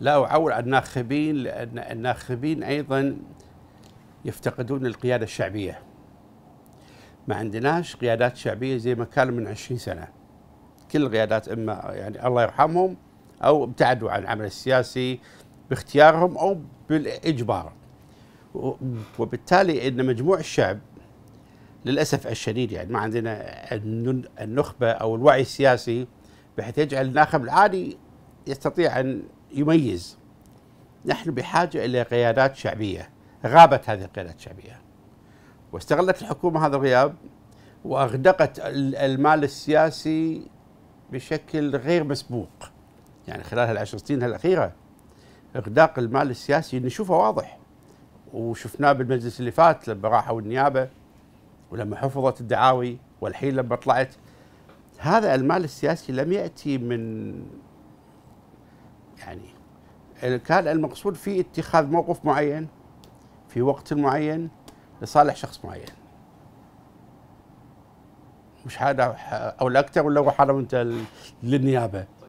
لا أعول على الناخبين لأن الناخبين أيضا يفتقدون القيادة الشعبية ما عندناش قيادات شعبية زي ما كان من عشرين سنة كل القيادات إما يعني الله يرحمهم أو ابتعدوا عن العمل السياسي باختيارهم أو بالإجبار وبالتالي أن مجموع الشعب للأسف الشديد يعني ما عندنا النخبة أو الوعي السياسي بحيث يجعل الناخب العادي يستطيع أن يميز نحن بحاجة إلى قيادات شعبية غابت هذه القيادات الشعبية واستغلت الحكومة هذا الغياب وأغدقت المال السياسي بشكل غير مسبوق يعني خلال هالعشر سنين الأخيرة إغداق المال السياسي نشوفه واضح وشفناه بالمجلس اللي فات لما راحوا النيابة ولما حفظت الدعاوي والحين لما طلعت هذا المال السياسي لم يأتي من يعني كان المقصود في اتخاذ موقف معين في وقت معين لصالح شخص معين مش هذا او الاكثر اكثر ولا هو حرم انت للنيابه